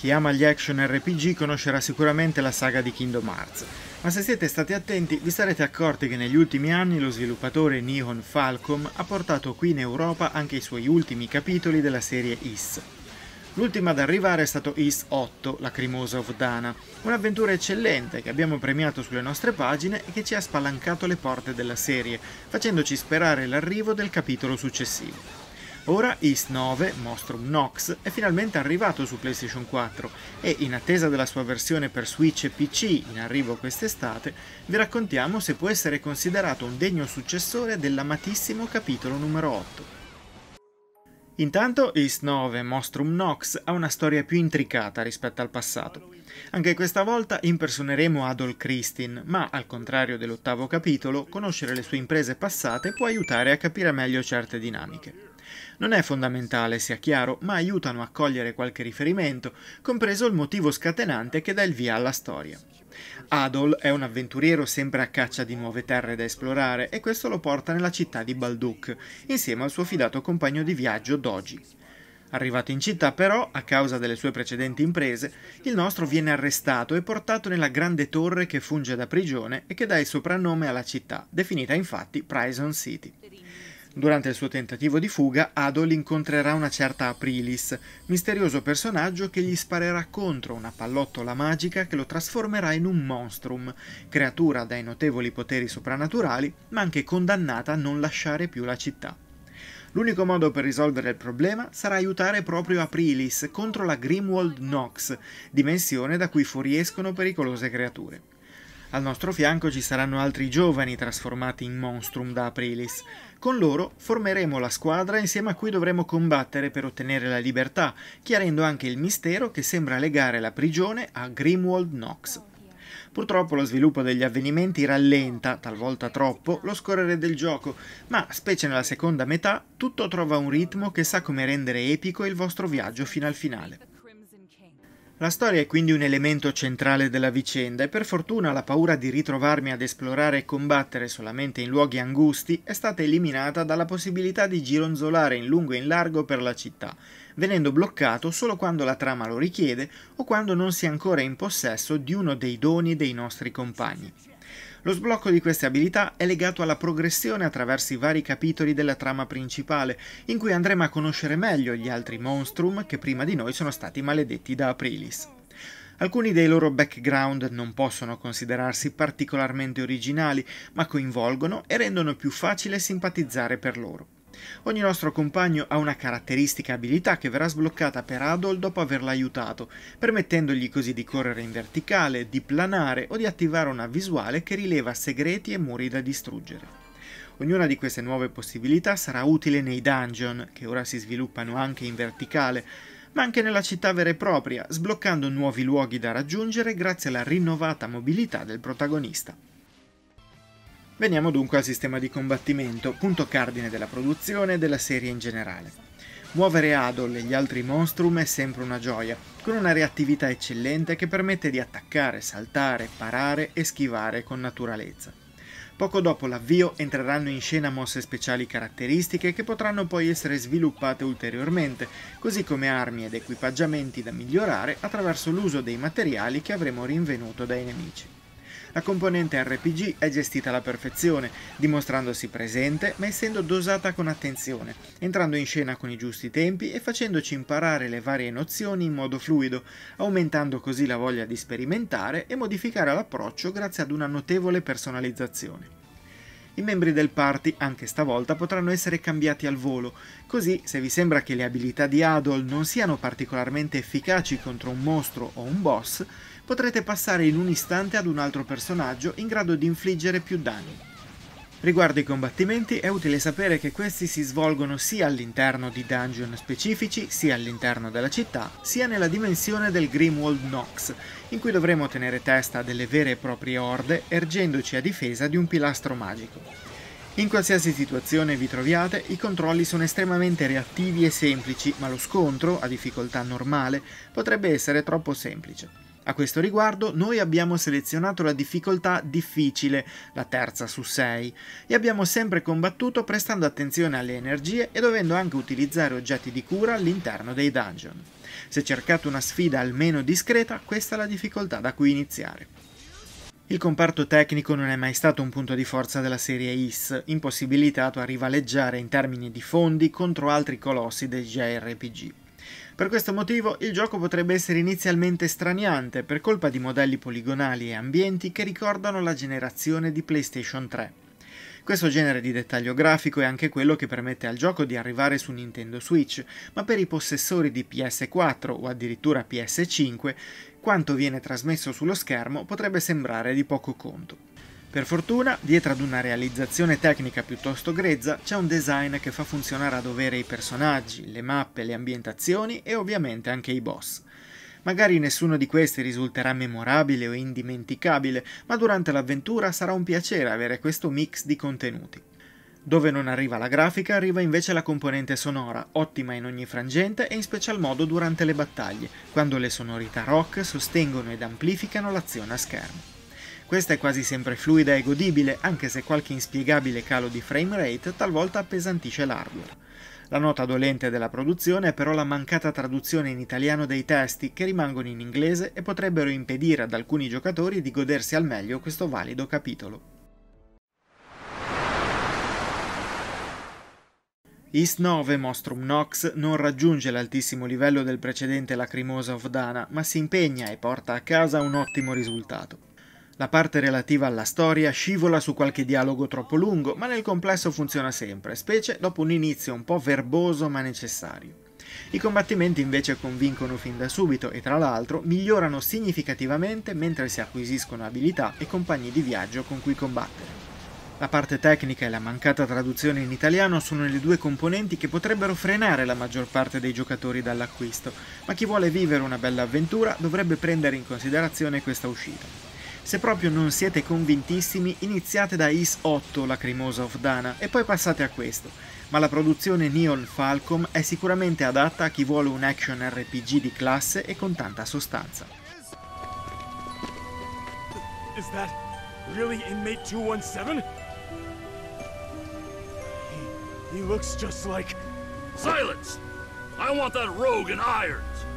Chi ama gli action RPG conoscerà sicuramente la saga di Kingdom Hearts, ma se siete stati attenti vi sarete accorti che negli ultimi anni lo sviluppatore Nihon Falcom ha portato qui in Europa anche i suoi ultimi capitoli della serie Is. L'ultima ad arrivare è stato Is 8, Lacrimosa of Dana, un'avventura eccellente che abbiamo premiato sulle nostre pagine e che ci ha spalancato le porte della serie, facendoci sperare l'arrivo del capitolo successivo. Ora East 9, Monstrum Nox, è finalmente arrivato su PlayStation 4 e in attesa della sua versione per Switch e PC in arrivo quest'estate, vi raccontiamo se può essere considerato un degno successore dell'amatissimo capitolo numero 8. Intanto East 9 Mostrum Nox ha una storia più intricata rispetto al passato. Anche questa volta impersoneremo Adol Christin, ma al contrario dell'ottavo capitolo, conoscere le sue imprese passate può aiutare a capire meglio certe dinamiche. Non è fondamentale, sia chiaro, ma aiutano a cogliere qualche riferimento, compreso il motivo scatenante che dà il via alla storia. Adol è un avventuriero sempre a caccia di nuove terre da esplorare e questo lo porta nella città di Balduk, insieme al suo fidato compagno di viaggio Doji. Arrivato in città però, a causa delle sue precedenti imprese, il nostro viene arrestato e portato nella grande torre che funge da prigione e che dà il soprannome alla città, definita infatti Prison City. Durante il suo tentativo di fuga, Adol incontrerà una certa Aprilis, misterioso personaggio che gli sparerà contro una pallottola magica che lo trasformerà in un monstrum, creatura dai notevoli poteri soprannaturali, ma anche condannata a non lasciare più la città. L'unico modo per risolvere il problema sarà aiutare proprio Aprilis contro la Grimwald Nox, dimensione da cui fuoriescono pericolose creature. Al nostro fianco ci saranno altri giovani trasformati in Monstrum da Aprilis. Con loro formeremo la squadra insieme a cui dovremo combattere per ottenere la libertà, chiarendo anche il mistero che sembra legare la prigione a Grimwald Knox. Purtroppo lo sviluppo degli avvenimenti rallenta, talvolta troppo, lo scorrere del gioco, ma specie nella seconda metà tutto trova un ritmo che sa come rendere epico il vostro viaggio fino al finale. La storia è quindi un elemento centrale della vicenda e per fortuna la paura di ritrovarmi ad esplorare e combattere solamente in luoghi angusti è stata eliminata dalla possibilità di gironzolare in lungo e in largo per la città, venendo bloccato solo quando la trama lo richiede o quando non si è ancora in possesso di uno dei doni dei nostri compagni. Lo sblocco di queste abilità è legato alla progressione attraverso i vari capitoli della trama principale, in cui andremo a conoscere meglio gli altri monstrum che prima di noi sono stati maledetti da Aprilis. Alcuni dei loro background non possono considerarsi particolarmente originali, ma coinvolgono e rendono più facile simpatizzare per loro. Ogni nostro compagno ha una caratteristica abilità che verrà sbloccata per Adol dopo averla aiutato, permettendogli così di correre in verticale, di planare o di attivare una visuale che rileva segreti e muri da distruggere. Ognuna di queste nuove possibilità sarà utile nei dungeon, che ora si sviluppano anche in verticale, ma anche nella città vera e propria, sbloccando nuovi luoghi da raggiungere grazie alla rinnovata mobilità del protagonista. Veniamo dunque al sistema di combattimento, punto cardine della produzione e della serie in generale. Muovere Adol e gli altri Monstrum è sempre una gioia, con una reattività eccellente che permette di attaccare, saltare, parare e schivare con naturalezza. Poco dopo l'avvio entreranno in scena mosse speciali caratteristiche che potranno poi essere sviluppate ulteriormente, così come armi ed equipaggiamenti da migliorare attraverso l'uso dei materiali che avremo rinvenuto dai nemici. La componente RPG è gestita alla perfezione, dimostrandosi presente ma essendo dosata con attenzione, entrando in scena con i giusti tempi e facendoci imparare le varie nozioni in modo fluido, aumentando così la voglia di sperimentare e modificare l'approccio grazie ad una notevole personalizzazione. I membri del party anche stavolta potranno essere cambiati al volo, così se vi sembra che le abilità di Adol non siano particolarmente efficaci contro un mostro o un boss, potrete passare in un istante ad un altro personaggio in grado di infliggere più danni. Riguardo i combattimenti è utile sapere che questi si svolgono sia all'interno di dungeon specifici, sia all'interno della città, sia nella dimensione del Grimwald Nox, in cui dovremo tenere testa a delle vere e proprie orde ergendoci a difesa di un pilastro magico. In qualsiasi situazione vi troviate, i controlli sono estremamente reattivi e semplici, ma lo scontro, a difficoltà normale, potrebbe essere troppo semplice. A questo riguardo noi abbiamo selezionato la difficoltà difficile, la terza su 6, e abbiamo sempre combattuto prestando attenzione alle energie e dovendo anche utilizzare oggetti di cura all'interno dei dungeon. Se cercate una sfida almeno discreta, questa è la difficoltà da cui iniziare. Il comparto tecnico non è mai stato un punto di forza della serie IS, impossibilitato a rivaleggiare in termini di fondi contro altri colossi del JRPG. Per questo motivo il gioco potrebbe essere inizialmente straniante per colpa di modelli poligonali e ambienti che ricordano la generazione di PlayStation 3. Questo genere di dettaglio grafico è anche quello che permette al gioco di arrivare su Nintendo Switch, ma per i possessori di PS4 o addirittura PS5, quanto viene trasmesso sullo schermo potrebbe sembrare di poco conto. Per fortuna, dietro ad una realizzazione tecnica piuttosto grezza, c'è un design che fa funzionare a dovere i personaggi, le mappe, le ambientazioni e ovviamente anche i boss. Magari nessuno di questi risulterà memorabile o indimenticabile, ma durante l'avventura sarà un piacere avere questo mix di contenuti. Dove non arriva la grafica arriva invece la componente sonora, ottima in ogni frangente e in special modo durante le battaglie, quando le sonorità rock sostengono ed amplificano l'azione a schermo. Questa è quasi sempre fluida e godibile, anche se qualche inspiegabile calo di framerate talvolta appesantisce l'hardware. La nota dolente della produzione è però la mancata traduzione in italiano dei testi che rimangono in inglese e potrebbero impedire ad alcuni giocatori di godersi al meglio questo valido capitolo. East 9 Mostrum Nox non raggiunge l'altissimo livello del precedente Lacrimosa of Dana, ma si impegna e porta a casa un ottimo risultato. La parte relativa alla storia scivola su qualche dialogo troppo lungo, ma nel complesso funziona sempre, specie dopo un inizio un po' verboso ma necessario. I combattimenti invece convincono fin da subito e tra l'altro migliorano significativamente mentre si acquisiscono abilità e compagni di viaggio con cui combattere. La parte tecnica e la mancata traduzione in italiano sono le due componenti che potrebbero frenare la maggior parte dei giocatori dall'acquisto, ma chi vuole vivere una bella avventura dovrebbe prendere in considerazione questa uscita. Se proprio non siete convintissimi, iniziate da Is 8 Lacrimosa of Dana e poi passate a questo, ma la produzione Neon Falcom è sicuramente adatta a chi vuole un action RPG di classe e con tanta sostanza. Is that really inmate 217? He, he looks just like... Silence! I want that rogue in irons!